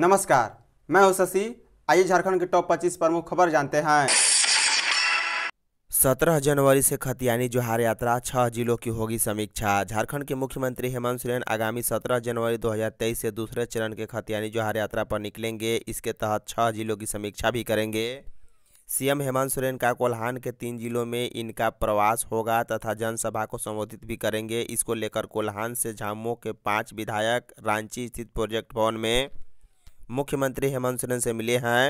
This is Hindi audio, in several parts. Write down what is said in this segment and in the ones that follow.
नमस्कार मैं हूं शशि आइए झारखंड के टॉप 25 प्रमुख खबर जानते हैं 17 जनवरी से खतियानी जोहार यात्रा छह जिलों की होगी समीक्षा झारखंड के मुख्यमंत्री हेमंत सोरेन आगामी 17 जनवरी 2023 से दूसरे चरण के खतियानी जोहार यात्रा पर निकलेंगे इसके तहत छह जिलों की समीक्षा भी करेंगे सीएम हेमंत सोरेन का कोल्हान के तीन जिलों में इनका प्रवास होगा तथा जनसभा को संबोधित भी करेंगे इसको लेकर कोल्हान से झामुमो के पाँच विधायक रांची स्थित प्रोजेक्ट भवन में मुख्यमंत्री हेमंत सोरेन से मिले हैं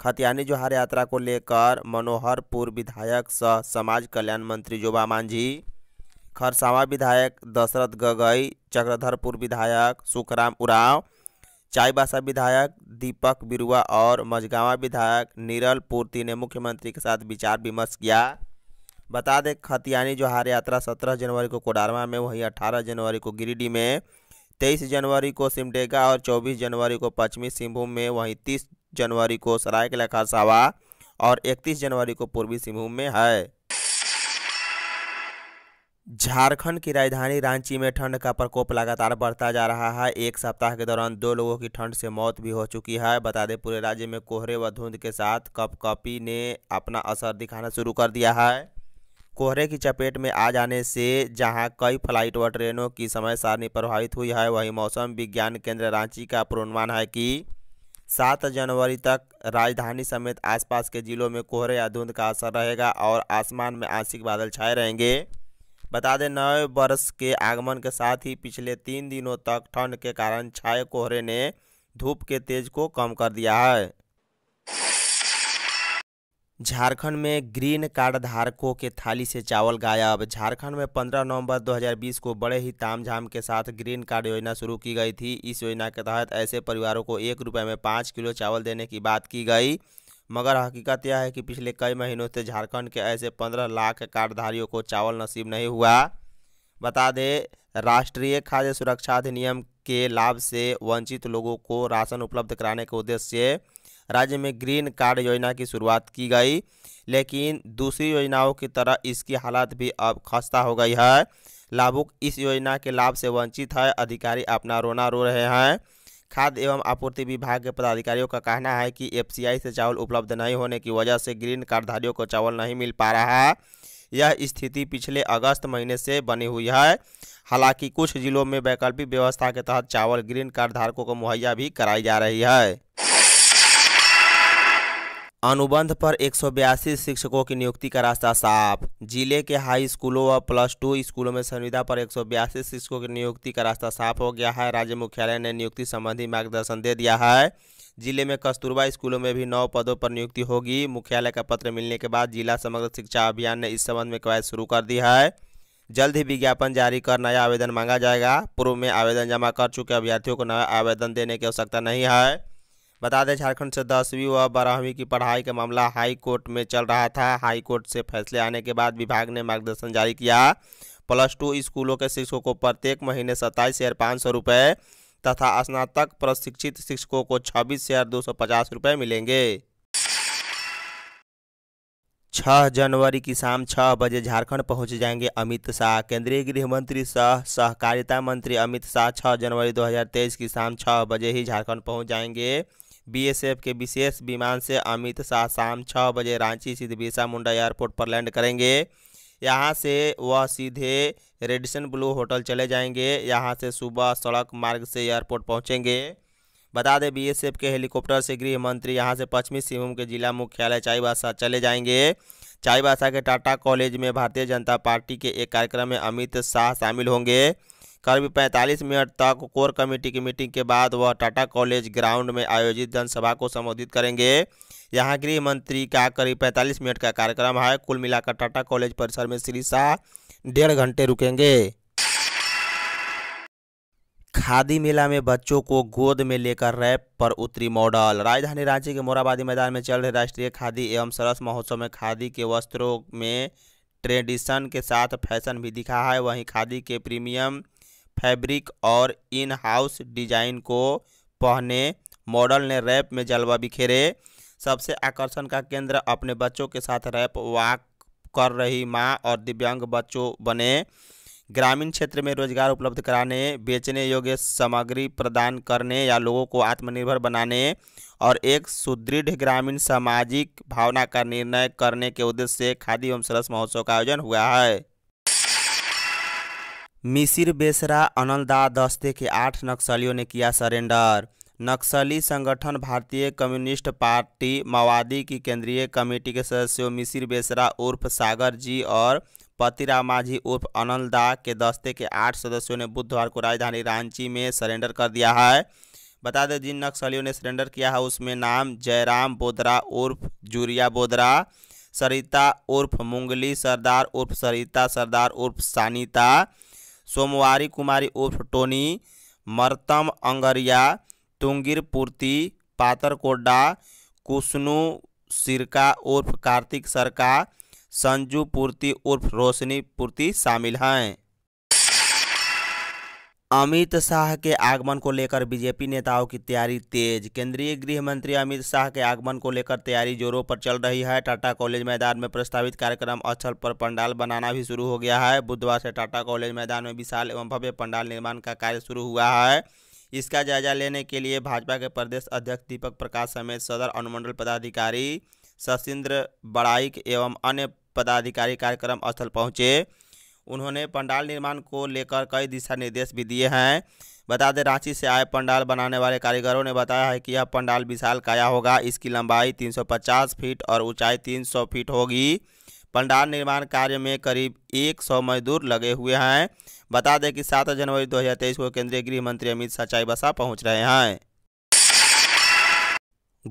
खतियानी जोहार यात्रा को लेकर मनोहरपुर विधायक सह समाज कल्याण मंत्री जोबा मांझी खरसावा विधायक दशरथ गगई चक्रधरपुर विधायक सुखराम उराव चाईबासा विधायक दीपक बिरुआ और मझगावा विधायक नीरल पूर्ति ने मुख्यमंत्री के साथ विचार विमर्श किया बता दें खतियानी जोहार यात्रा 17 जनवरी को कोडारमा में वहीं 18 जनवरी को गिरिडीह में तेईस जनवरी को सिमडेगा और चौबीस जनवरी को पश्चिमी सिंहभूम में वहीं तीस जनवरी को सरायकला खरसावा और इकतीस जनवरी को पूर्वी सिंहभूम में है झारखंड की राजधानी रांची में ठंड का प्रकोप लगातार बढ़ता जा रहा है एक सप्ताह के दौरान दो लोगों की ठंड से मौत भी हो चुकी है बता दें पूरे राज्य में कोहरे व धुंध के साथ कपकपी ने अपना असर दिखाना शुरू कर दिया है कोहरे की चपेट में आ जाने से जहां कई फ्लाइट व ट्रेनों की समय सारणी प्रभावित हुई है वहीं मौसम विज्ञान केंद्र रांची का पूर्वानुमान है कि सात जनवरी तक राजधानी समेत आसपास के जिलों में कोहरे या धुंध का असर रहेगा और आसमान में आंशिक बादल छाए रहेंगे बता दें नए वर्ष के आगमन के साथ ही पिछले तीन दिनों तक ठंड के कारण छाए कोहरे ने धूप के तेज को कम कर दिया है झारखंड में ग्रीन कार्ड धारकों के थाली से चावल गायब झारखंड में 15 नवंबर 2020 को बड़े ही तामझाम के साथ ग्रीन कार्ड योजना शुरू की गई थी इस योजना के तहत ऐसे परिवारों को एक रुपये में पाँच किलो चावल देने की बात की गई मगर हकीकत यह है कि पिछले कई महीनों से झारखंड के ऐसे पंद्रह लाख कार्डधारियों को चावल नसीब नहीं हुआ बता दें राष्ट्रीय खाद्य सुरक्षा अधिनियम के लाभ से वंचित लोगों को राशन उपलब्ध कराने के उद्देश्य से राज्य में ग्रीन कार्ड योजना की शुरुआत की गई लेकिन दूसरी योजनाओं की तरह इसकी हालत भी अब खस्ता हो गई है लाभुक इस योजना के लाभ से वंचित है अधिकारी अपना रोना रो रहे हैं खाद्य एवं आपूर्ति विभाग के पदाधिकारियों का कहना है कि एफसीआई से चावल उपलब्ध नहीं होने की वजह से ग्रीन कार्डधारियों को चावल नहीं मिल पा रहा है यह स्थिति पिछले अगस्त महीने से बनी हुई है हालांकि कुछ जिलों में वैकल्पिक व्यवस्था के तहत चावल ग्रीन कार्ड धारकों को मुहैया भी कराई जा रही है अनुबंध पर एक शिक्षकों की नियुक्ति का रास्ता साफ जिले के हाई स्कूलों व प्लस टू स्कूलों में संविदा पर एक शिक्षकों की नियुक्ति का रास्ता साफ हो गया है राज्य मुख्यालय ने नियुक्ति संबंधी मार्गदर्शन दे दिया है जिले में कस्तूरबा स्कूलों में भी नौ पदों पर नियुक्ति होगी मुख्यालय का पत्र मिलने के बाद जिला समग्र शिक्षा अभियान ने इस संबंध में कवायद शुरू कर दी है जल्द ही विज्ञापन जारी कर नया आवेदन मांगा जाएगा पूर्व में आवेदन जमा कर चुके अभ्यर्थियों को नया आवेदन देने की आवश्यकता नहीं है बता दें झारखंड से दसवीं व बारहवीं की पढ़ाई का मामला हाई कोर्ट में चल रहा था हाई कोर्ट से फैसले आने के बाद विभाग ने मार्गदर्शन जारी किया प्लस टू स्कूलों के शिक्षकों को प्रत्येक महीने सत्ताईस हज़ार पाँच सौ रुपये तथा स्नातक प्रशिक्षित शिक्षकों को छब्बीस हज़ार दो सौ पचास रुपये मिलेंगे छह जनवरी की शाम छह बजे झारखंड पहुंच जाएंगे अमित शाह केंद्रीय गृह मंत्री सह सहकारिता मंत्री अमित शाह छह जनवरी 2023 की शाम छह बजे ही झारखंड पहुंच जाएंगे बीएसएफ के विशेष विमान से अमित शाह शाम छः बजे रांची स्थित बिरसा मुंडा एयरपोर्ट पर लैंड करेंगे यहाँ से वह सीधे रेडिसन ब्लू होटल चले जाएंगे यहाँ से सुबह सड़क मार्ग से एयरपोर्ट पहुँचेंगे बता दें बीएसएफ के हेलीकॉप्टर से गृह मंत्री यहाँ से पश्चिमी सिंहभूम के जिला मुख्यालय चाईबासा चले जाएंगे चाईबासा के टाटा कॉलेज में भारतीय जनता पार्टी के एक कार्यक्रम में अमित शाह शामिल होंगे करीब 45 मिनट तक कोर कमेटी की मीटिंग के बाद वह टाटा कॉलेज ग्राउंड में आयोजित जनसभा को संबोधित करेंगे यहाँ गृह मंत्री का करीब 45 मिनट का कार्यक्रम है कुल मिलाकर टाटा कॉलेज परिसर में श्री शाह डेढ़ घंटे रुकेंगे खादी मेला में बच्चों को गोद में लेकर रैप पर उतरी मॉडल राजधानी रांची के मोराबादी मैदान में चल रहे राष्ट्रीय खादी एवं सरस महोत्सव में खादी के वस्त्रों में ट्रेडिशन के साथ फैशन भी दिखा है वहीं खादी के प्रीमियम फैब्रिक और इन हाउस डिजाइन को पहने मॉडल ने रैप में जलवा बिखेरे सबसे आकर्षण का केंद्र अपने बच्चों के साथ रैप वाक कर रही माँ और दिव्यांग बच्चों बने ग्रामीण क्षेत्र में रोजगार उपलब्ध कराने बेचने योग्य सामग्री प्रदान करने या लोगों को आत्मनिर्भर बनाने और एक सुदृढ़ ग्रामीण सामाजिक भावना का निर्णय करने के उद्देश्य से खादी एवं सरस महोत्सव का आयोजन हुआ है मिसिर बेसरा अनलदा दस्ते के आठ नक्सलियों ने किया सरेंडर नक्सली संगठन भारतीय कम्युनिस्ट पार्टी माओवादी की केंद्रीय कमेटी के सदस्यों मिसिर बेसरा उर्फ सागर जी और पति रामाझी उर्फ अनलदा के दस्ते के आठ सदस्यों ने बुधवार को राजधानी रांची में सरेंडर कर दिया है बता दें जिन नक्सलियों ने सरेंडर किया है उसमें नाम जयराम बोदरा उर्फ जूरिया बोदरा सरिता उर्फ मुंगली सरदार उर्फ सरिता सरदार उर्फ सानिता सोमवारी कुमारी उर्फ टोनी मरतम अंगरिया तुंगिर पूर्ति पातरकोड्डा कुशनु सिरका उर्फ कार्तिक सरका संजू पूर्ति उर्फ रोशनी पूर्ति शामिल हैं अमित शाह के आगमन को लेकर बीजेपी नेताओं की तैयारी तेज केंद्रीय गृह मंत्री अमित शाह के आगमन को लेकर तैयारी जोरों पर चल रही है टाटा कॉलेज मैदान में प्रस्तावित कार्यक्रम स्थल पर पंडाल बनाना भी शुरू हो गया है बुधवार से टाटा कॉलेज मैदान में विशाल एवं भव्य पंडाल निर्माण का कार्य शुरू हुआ है इसका जायजा लेने के लिए भाजपा के प्रदेश अध्यक्ष दीपक प्रकाश समेत सदर अनुमंडल पदाधिकारी सशिंद्र बड़ाइक एवं अन्य पदाधिकारी कार्यक्रम स्थल पहुँचे उन्होंने पंडाल निर्माण को लेकर कई दिशा निर्देश भी दिए हैं बता दें रांची से आए पंडाल बनाने वाले कारीगरों ने बताया है कि यह पंडाल विशाल काया होगा इसकी लंबाई 350 फीट और ऊंचाई 300 फीट होगी पंडाल निर्माण कार्य में करीब 100 मजदूर लगे हुए हैं बता दें कि 7 जनवरी 2023 को केंद्रीय गृह मंत्री अमित शाह चाईबसा पहुँच रहे हैं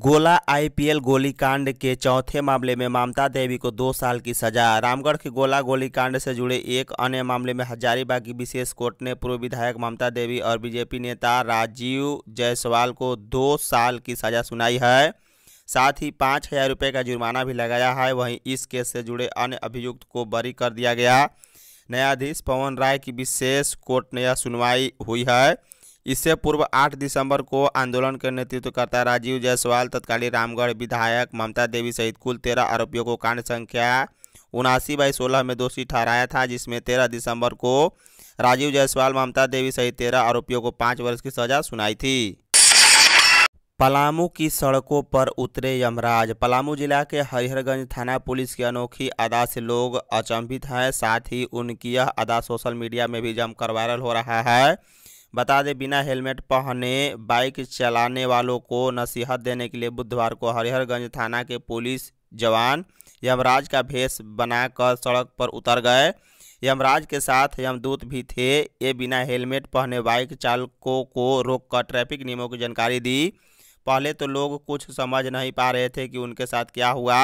गोला आईपीएल गोलीकांड के चौथे मामले में ममता देवी को दो साल की सजा रामगढ़ के गोला गोलीकांड से जुड़े एक अन्य मामले में हजारीबाग की विशेष कोर्ट ने पूर्व विधायक ममता देवी और बीजेपी नेता राजीव जायसवाल को दो साल की सजा सुनाई है साथ ही पाँच हजार रुपये का जुर्माना भी लगाया है वहीं इस केस से जुड़े अन्य अभियुक्त को बरी कर दिया गया न्यायाधीश पवन राय की विशेष कोर्ट ने यह सुनवाई हुई है इससे पूर्व 8 दिसंबर को आंदोलन के नेतृत्वकर्ता राजीव जायसवाल तत्कालीन रामगढ़ विधायक ममता देवी सहित कुल तेरह आरोपियों को कांड संख्या उनासी बाई सोलह में दोषी ठहराया था जिसमें तेरह दिसंबर को राजीव जायसवाल ममता देवी सहित तेरह आरोपियों को पाँच वर्ष की सजा सुनाई थी पलामू की सड़कों पर उतरे यमराज पलामू जिला के हरिहरगंज थाना पुलिस की अनोखी अदा से लोग अचंभित हैं साथ ही उनकी यह अदा सोशल मीडिया में भी जमकर वायरल हो रहा है बता दें बिना हेलमेट पहने बाइक चलाने वालों को नसीहत देने के लिए बुधवार को हरिहरगंज थाना के पुलिस जवान यमराज का भेष बनाकर सड़क पर उतर गए यमराज के साथ यमदूत भी थे ये बिना हेलमेट पहने बाइक चालकों को रोककर ट्रैफिक नियमों की जानकारी दी पहले तो लोग कुछ समझ नहीं पा रहे थे कि उनके साथ क्या हुआ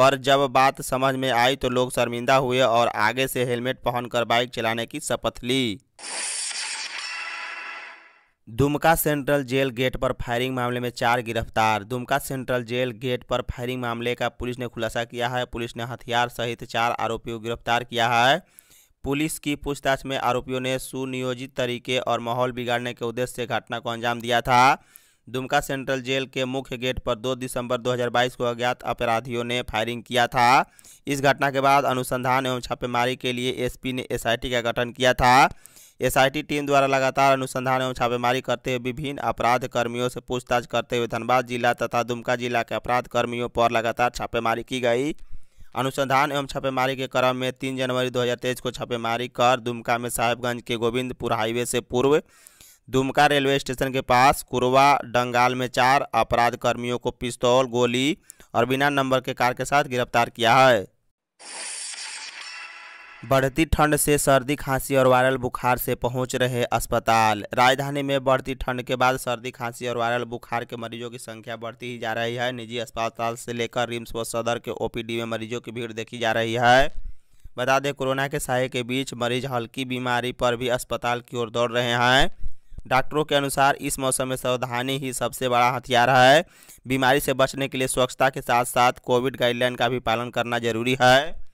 पर जब बात समझ में आई तो लोग शर्मिंदा हुए और आगे से हेलमेट पहनकर बाइक चलाने की शपथ ली दुमका सेंट्रल जेल गेट पर फायरिंग मामले में चार गिरफ्तार दुमका सेंट्रल जेल गेट पर फायरिंग मामले का पुलिस ने खुलासा किया है पुलिस ने हथियार सहित चार आरोपियों को गिरफ्तार किया है पुलिस की पूछताछ में आरोपियों ने सुनियोजित तरीके और माहौल बिगाड़ने के उद्देश्य से घटना को अंजाम दिया था दुमका सेंट्रल जेल के मुख्य गेट पर 2 दिसंबर 2022 को अज्ञात अपराधियों ने फायरिंग किया था इस घटना के बाद अनुसंधान एवं छापेमारी के लिए एसपी ने एसआईटी का गठन किया था एसआईटी टीम द्वारा लगातार अनुसंधान एवं छापेमारी करते हुए विभिन्न अपराध कर्मियों से पूछताछ करते हुए धनबाद जिला तथा दुमका जिला के अपराध कर्मियों पर लगातार छापेमारी की गई अनुसंधान एवं छापेमारी के क्रम में तीन जनवरी दो को छापेमारी कर दुमका में साहेबगंज के गोविंदपुर हाईवे से पूर्व दुमका रेलवे स्टेशन के पास कुरवा डंगाल में चार अपराध कर्मियों को पिस्तौल गोली और बिना नंबर के कार के साथ गिरफ्तार किया है बढ़ती ठंड से सर्दी खांसी और वायरल बुखार से पहुंच रहे अस्पताल राजधानी में बढ़ती ठंड के बाद सर्दी खांसी और वायरल बुखार के मरीजों की संख्या बढ़ती ही जा रही है निजी अस्पताल से लेकर रिम्स व सदर के ओपीडी में मरीजों की भीड़ देखी जा रही है बता दें कोरोना के साय के बीच मरीज हल्की बीमारी पर भी अस्पताल की ओर दौड़ रहे हैं डॉक्टरों के अनुसार इस मौसम में सावधानी ही सबसे बड़ा हथियार है बीमारी से बचने के लिए स्वच्छता के साथ साथ कोविड गाइडलाइन का भी पालन करना जरूरी है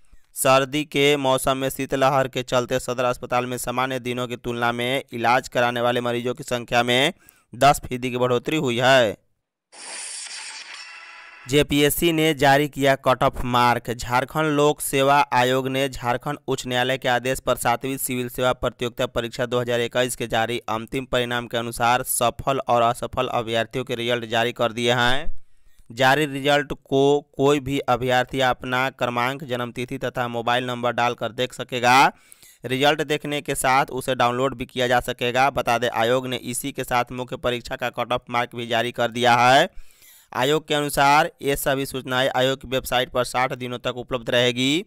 सर्दी के मौसम में शीतलहर के चलते सदर अस्पताल में सामान्य दिनों की तुलना में इलाज कराने वाले मरीजों की संख्या में दस फीसदी की बढ़ोतरी हुई है जेपीएससी ने जारी किया कट ऑफ मार्क झारखंड लोक सेवा आयोग ने झारखंड उच्च न्यायालय के आदेश पर सातवीं सिविल सेवा प्रतियोगिता परीक्षा 2021 के जारी अंतिम परिणाम के अनुसार सफल और असफल अभ्यर्थियों के रिजल्ट जारी कर दिए हैं जारी रिजल्ट को कोई भी अभ्यर्थी अपना क्रमांक जन्मतिथि तथा मोबाइल नंबर डालकर देख सकेगा रिजल्ट देखने के साथ उसे डाउनलोड भी किया जा सकेगा बता दें आयोग ने इसी के साथ मुख्य परीक्षा का कट ऑफ मार्क भी जारी कर दिया है आयोग के अनुसार ये सभी सूचनाएं आयोग की वेबसाइट पर साठ दिनों तक उपलब्ध रहेगी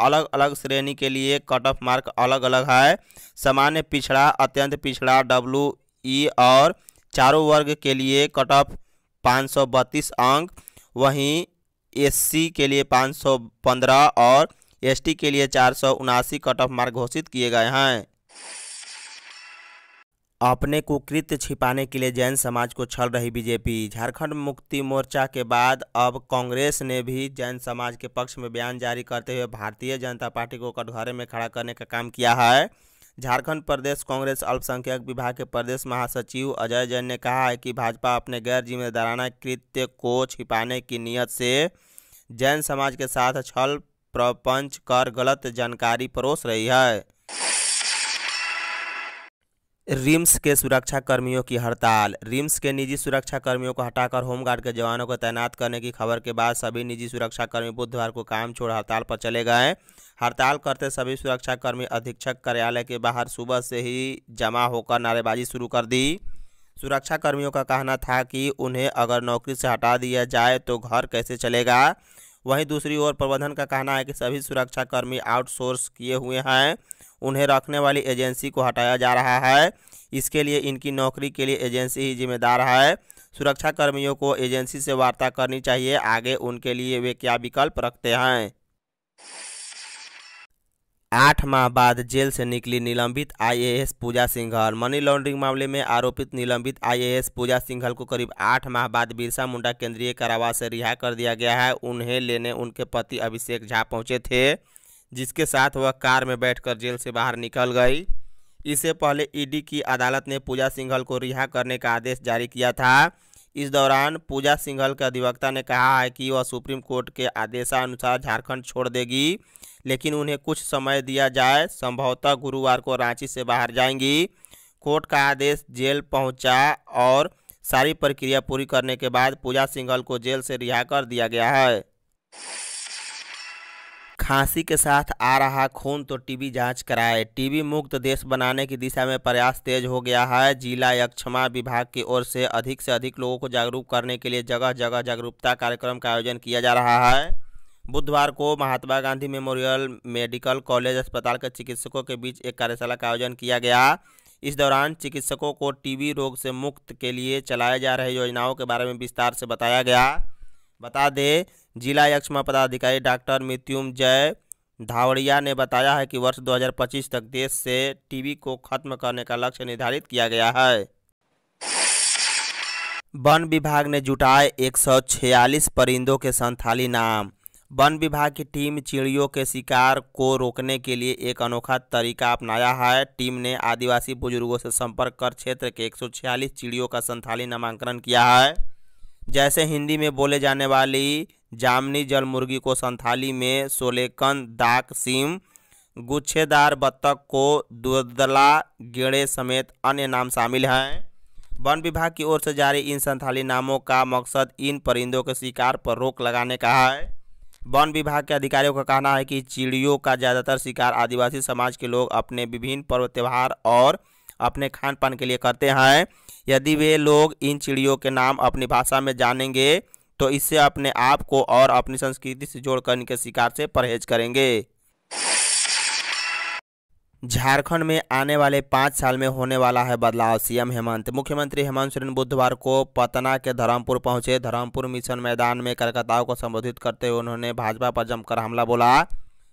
अलग अलग श्रेणी के लिए कट ऑफ मार्क अलग अलग है सामान्य पिछड़ा अत्यंत पिछड़ा डब्ल्यू ई e और चारों वर्ग के लिए कट ऑफ पाँच अंक वहीं एससी के लिए 515 और एसटी के लिए चार सौ कट ऑफ मार्क घोषित किए गए हैं अपने कुकृत्य छिपाने के लिए जैन समाज को छल रही बीजेपी झारखंड मुक्ति मोर्चा के बाद अब कांग्रेस ने भी जैन समाज के पक्ष में बयान जारी करते हुए भारतीय जनता पार्टी को कटघरे में खड़ा करने का काम किया है झारखंड प्रदेश कांग्रेस अल्पसंख्यक विभाग के प्रदेश महासचिव अजय जैन ने कहा है कि भाजपा अपने गैर जिम्मेदाराना कृत्य को छिपाने की नीयत से जैन समाज के साथ छल प्रपंच कर गलत जानकारी परोस रही है रिम्स के सुरक्षा कर्मियों की हड़ताल रिम्स के निजी सुरक्षा कर्मियों को हटाकर होमगार्ड के जवानों को तैनात करने की खबर के बाद सभी निजी सुरक्षा कर्मी बुधवार को काम छोड़ हड़ताल पर चले गए हड़ताल करते सभी सुरक्षा कर्मी अधीक्षक कार्यालय के बाहर सुबह से ही जमा होकर नारेबाजी शुरू कर दी सुरक्षा कर्मियों का कहना था कि उन्हें अगर नौकरी से हटा दिया जाए तो घर कैसे चलेगा वहीं दूसरी ओर प्रबंधन का कहना है कि सभी सुरक्षाकर्मी आउटसोर्स किए हुए हैं उन्हें रखने वाली एजेंसी को हटाया जा रहा है इसके लिए इनकी नौकरी के लिए एजेंसी ही जिम्मेदार है सुरक्षाकर्मियों को एजेंसी से वार्ता करनी चाहिए आगे उनके लिए वे क्या विकल्प रखते हैं आठ माह बाद जेल से निकली निलंबित IAS Pooja Singhal money laundering मामले में आरोपित निलंबित आईएएस पूजा सिंघल को करीब आठ माह बाद बिरसा मुंडा केंद्रीय कारावास से रिहा कर दिया गया है उन्हें लेने उनके पति अभिषेक झा पहुंचे थे जिसके साथ वह कार में बैठकर जेल से बाहर निकल गई इससे पहले ईडी की अदालत ने पूजा सिंघल को रिहा करने का आदेश जारी किया था इस दौरान पूजा सिंघल के अधिवक्ता ने कहा है कि वह सुप्रीम कोर्ट के आदेशानुसार झारखंड छोड़ देगी लेकिन उन्हें कुछ समय दिया जाए संभवतः गुरुवार को रांची से बाहर जाएंगी कोर्ट का आदेश जेल पहुंचा और सारी प्रक्रिया पूरी करने के बाद पूजा सिंघल को जेल से रिहा कर दिया गया है खांसी के साथ आ रहा खून तो टीबी जांच कराए टीबी मुक्त देश बनाने की दिशा में प्रयास तेज हो गया है जिला यक्षमा विभाग की ओर से अधिक से अधिक लोगों को जागरूक करने के लिए जगह जगह जागरूकता कार्यक्रम का आयोजन किया जा रहा है बुधवार को Mahatma Gandhi memorial medical college अस्पताल के चिकित्सकों के बीच एक कार्यशाला का आयोजन किया गया इस दौरान चिकित्सकों को टीबी रोग से मुक्त के लिए चलाए जा रहे योजनाओं के बारे में विस्तार से बताया गया बता दें जिला यक्षमा पदाधिकारी डॉक्टर मृत्युंजय धावड़िया ने बताया है कि वर्ष 2025 तक देश से टीबी को खत्म करने का लक्ष्य निर्धारित किया गया है वन विभाग ने जुटाए 146 परिंदों के संथाली नाम वन विभाग की टीम चिड़ियों के शिकार को रोकने के लिए एक अनोखा तरीका अपनाया है टीम ने आदिवासी बुजुर्गों से संपर्क कर क्षेत्र के 146 चिड़ियों का संथाली नामांकन किया है जैसे हिंदी में बोले जाने वाली जामनी जल मुर्गी को संथाली में सोलेकन दाक सिम गुच्छेदार बत्तख को दुदला गेड़े समेत अन्य नाम शामिल हैं वन विभाग की ओर से जारी इन संथाली नामों का मकसद इन परिंदों के शिकार पर रोक लगाने का है वन विभाग के अधिकारियों का कहना है कि चिड़ियों का ज़्यादातर शिकार आदिवासी समाज के लोग अपने विभिन्न पर्व त्यौहार और अपने खान पान के लिए करते हैं यदि वे लोग इन चिड़ियों के नाम अपनी भाषा में जानेंगे तो इससे अपने आप को और अपनी संस्कृति से जोड़कर इनके शिकार से परहेज करेंगे झारखंड में आने वाले पाँच साल में होने वाला है बदलाव सीएम हेमंत मुख्यमंत्री हेमंत सोरेन बुधवार को पटना के धर्मपुर पहुंचे धर्मपुर मिशन मैदान में कार्यकर्ताओं को संबोधित करते हुए उन्होंने भाजपा पर जमकर हमला बोला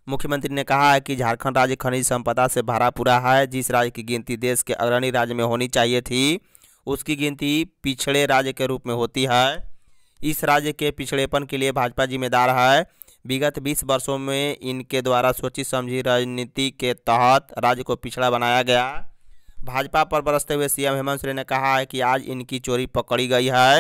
मुख्यमंत्री ने कहा है कि झारखंड राज्य खनिज संपदा से भरा पूरा है जिस राज्य की गिनती देश के अग्रणी राज्य में होनी चाहिए थी उसकी गिनती पिछड़े राज्य के रूप में होती है इस राज्य के पिछड़ेपन के लिए भाजपा जिम्मेदार है विगत 20 वर्षों में इनके द्वारा सोची समझी राजनीति के तहत राज्य को पिछड़ा बनाया गया भाजपा पर बरसते हुए सीएम हेमंत सोरेन ने कहा है कि आज इनकी चोरी पकड़ी गई है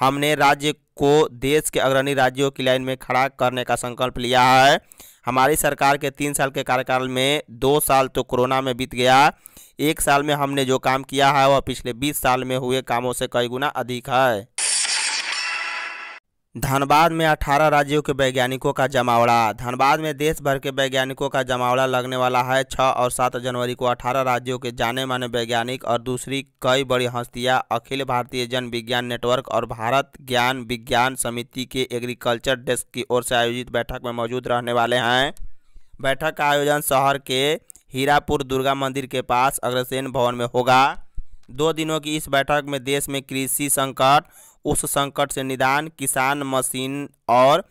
हमने राज्य को देश के अग्रणी राज्यों की लाइन में खड़ा करने का संकल्प लिया है हमारी सरकार के तीन साल के कार्यकाल में दो साल तो कोरोना में बीत गया एक साल में हमने जो काम किया है वह पिछले बीस साल में हुए कामों से कई गुना अधिक है धनबाद में अठारह राज्यों के वैज्ञानिकों का जमावड़ा धनबाद में देश भर के वैज्ञानिकों का जमावड़ा लगने वाला है छः और सात जनवरी को अठारह राज्यों के जाने माने वैज्ञानिक और दूसरी कई बड़ी हस्तियां अखिल भारतीय जन विज्ञान नेटवर्क और भारत ज्ञान विज्ञान समिति के एग्रीकल्चर डेस्क की ओर से आयोजित बैठक में मौजूद रहने वाले हैं बैठक का आयोजन शहर के हीरापुर दुर्गा मंदिर के पास अग्रसेन भवन में होगा दो दिनों की इस बैठक में देश में कृषि संकट उस संकट से निदान किसान मशीन और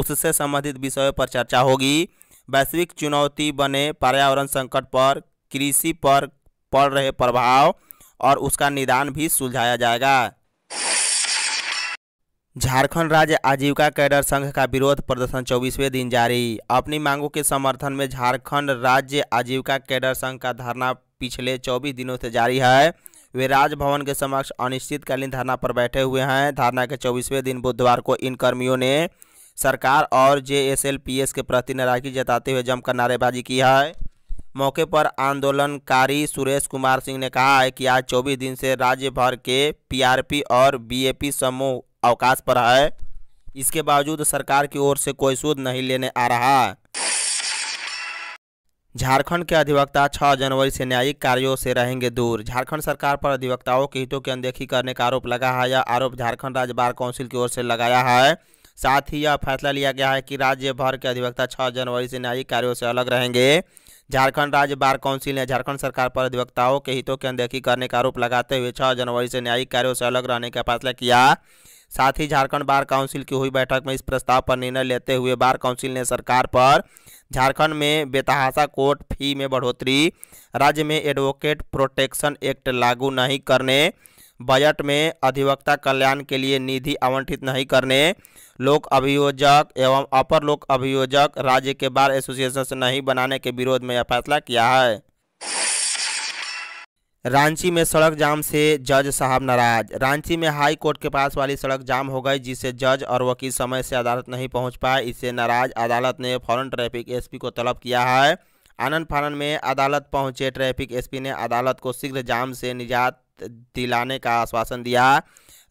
उससे संबंधित विषयों पर चर्चा होगी वैश्विक चुनौती बने पर्यावरण संकट पर कृषि पर पड़ रहे प्रभाव और उसका निदान भी सुलझाया जाएगा झारखंड राज्य आजीविका कैडर संघ का विरोध प्रदर्शन चौबीसवें दिन जारी अपनी मांगों के समर्थन में झारखंड राज्य आजीविका कैडर संघ का धरना पिछले 24 दिनों से जारी है वे राजभवन के समक्ष अनिश्चितकालीन धरना पर बैठे हुए हैं धरना के चौबीसवें दिन बुधवार को इन कर्मियों ने सरकार और एस के प्रति नाराजगी जताते हुए जमकर नारेबाजी की है मौके पर आंदोलनकारी सुरेश कुमार सिंह ने कहा है कि आज चौबीस दिन से राज्य भर के पीआरपी और बीएपी समूह अवकाश पर है इसके बावजूद सरकार की ओर से कोई सूद नहीं लेने आ रहा है झारखंड के अधिवक्ता 6 जनवरी से न्यायिक कार्यों से रहेंगे दूर झारखंड सरकार पर अधिवक्ताओं के हितों की अनदेखी करने का आरोप लगा है यह आरोप झारखंड राज्य बार काउंसिल की ओर से लगाया है साथ ही यह फैसला लिया गया है कि राज्य भर के अधिवक्ता 6 जनवरी से न्यायिक कार्यों से अलग रहेंगे झारखंड राज्य बार काउंसिल ने झारखंड सरकार पर अधिवक्ताओं के हितों की अनदेखी करने का आरोप लगाते हुए छः जनवरी से न्यायिक कार्यों से अलग रहने का फैसला किया साथ ही झारखंड बार काउंसिल की हुई बैठक में इस प्रस्ताव पर निर्णय लेते हुए बार काउंसिल ने सरकार पर झारखंड में बेतहासा कोर्ट फी में बढ़ोतरी राज्य में एडवोकेट प्रोटेक्शन एक्ट लागू नहीं करने बजट में अधिवक्ता कल्याण के लिए निधि आवंटित नहीं करने लोक अभियोजक एवं अपर लोक अभियोजक राज्य के बार एसोसिएशन से नहीं बनाने के विरोध में यह फैसला किया है रांची में सड़क जाम से जज साहब नाराज रांची में हाई कोर्ट के पास वाली सड़क जाम हो गई जिससे जज और वकील समय से अदालत नहीं पहुंच पाए इससे नाराज अदालत ने फौरन ट्रैफिक एसपी को तलब किया है आनंद फानन में अदालत पहुंचे ट्रैफिक एसपी ने अदालत को शीघ्र जाम से निजात दिलाने का आश्वासन दिया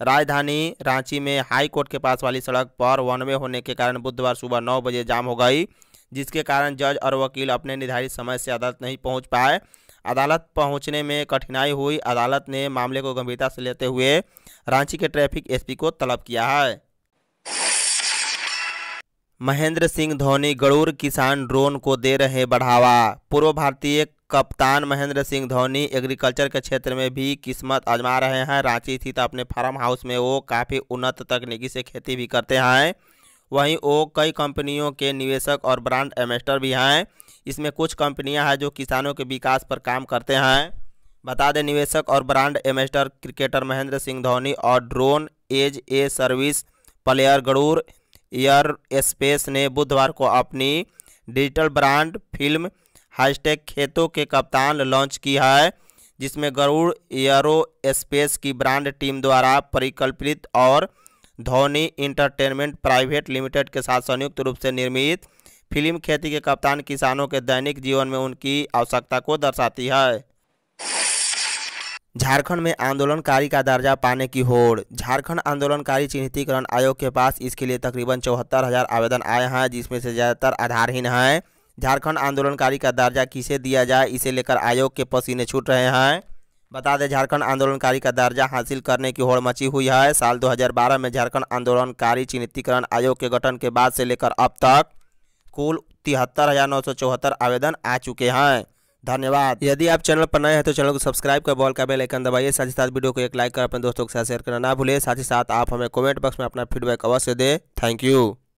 राजधानी रांची में हाई कोर्ट के पास वाली सड़क पर वन वे होने के कारण बुधवार सुबह नौ बजे जाम हो गई जिसके कारण जज और वकील अपने निर्धारित समय से अदालत नहीं पहुंच पाए अदालत पहुंचने में कठिनाई हुई अदालत ने मामले को गंभीरता से लेते हुए रांची के ट्रैफिक एसपी को तलब किया है महेंद्र सिंह धोनी गरूर किसान ड्रोन को दे रहे बढ़ावा पूर्व भारतीय कप्तान महेंद्र सिंह धोनी एग्रीकल्चर के क्षेत्र में भी किस्मत आजमा रहे हैं रांची स्थित अपने फार्म हाउस में वो काफ़ी उन्नत तकनीकी से खेती भी करते हैं वहीं वो कई कंपनियों के निवेशक और ब्रांड एम्बेस्टर भी हैं इसमें कुछ कंपनियां हैं जो किसानों के विकास पर काम करते हैं बता दें निवेशक और brand ambassador cricketer Mahendra Singh Dhoni और drone as a service player Garuda aerospace ने बुधवार को अपनी डिजिटल ब्रांड फिल्म हैशटैग खेतों के कप्तान लॉन्च की है जिसमें गरुड़ एयरो स्पेस की ब्रांड टीम द्वारा परिकल्पित और धोनी इंटरटेनमेंट प्राइवेट लिमिटेड के साथ संयुक्त रूप से निर्मित फिल्म खेती के कप्तान किसानों के दैनिक जीवन में उनकी आवश्यकता को दर्शाती है झारखंड में आंदोलनकारी का दर्जा पाने की होड़ झारखंड आंदोलनकारी चिन्हितीकरण आयोग के पास इसके लिए तकरीबन चौहत्तर हजार आवेदन आए हैं जिसमें से ज़्यादातर आधारहीन हैं झारखंड आंदोलनकारी का दर्जा किसे दिया जाए इसे लेकर आयोग के पसीने छूट रहे हैं बता दें झारखंड आंदोलनकारी का दर्जा हासिल करने की होड़ मची हुई है साल दो में झारखंड आंदोलनकारी चिन्हितीकरण आयोग के गठन के बाद से लेकर अब तक कुल तिहत्तर हज़ार नौ सौ चौहत्तर आवेदन आ चुके हैं धन्यवाद यदि आप चैनल पर नए हैं तो चैनल को सब्सक्राइब कर बॉल का बेल आइकन दबाइए साथ ही साथ वीडियो को एक लाइक कर अपने दोस्तों के साथ शेयर करना ना भूलिए साथ ही साथ आप हमें कमेंट बॉक्स में अपना फीडबैक अवश्य दें थैंक यू